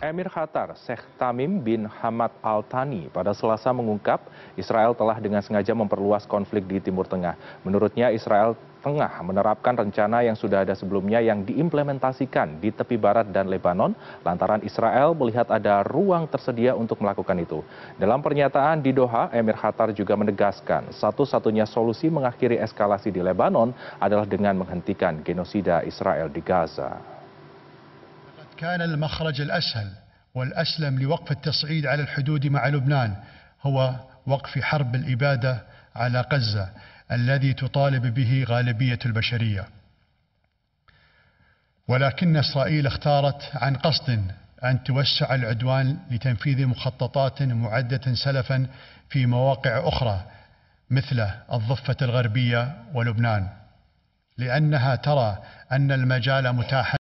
Emir Qatar Sheikh Tamim bin Hamad Al Thani pada Selasa mengungkap Israel telah dengan sengaja memperluas konflik di Timur Tengah. Menurutnya Israel tengah menerapkan rencana yang sudah ada sebelumnya yang diimplementasikan di tepi barat dan Lebanon lantaran Israel melihat ada ruang tersedia untuk melakukan itu. Dalam pernyataan di Doha, Emir Qatar juga menegaskan satu-satunya solusi mengakhiri eskalasi di Lebanon adalah dengan menghentikan genosida Israel di Gaza. كان المخرج الأسهل والأسلم لوقف التصعيد على الحدود مع لبنان هو وقف حرب الإبادة على غزة الذي تطالب به غالبية البشرية ولكن إسرائيل اختارت عن قصد أن توسع العدوان لتنفيذ مخططات معدة سلفا في مواقع أخرى مثل الضفة الغربية ولبنان لأنها ترى أن المجال متاحا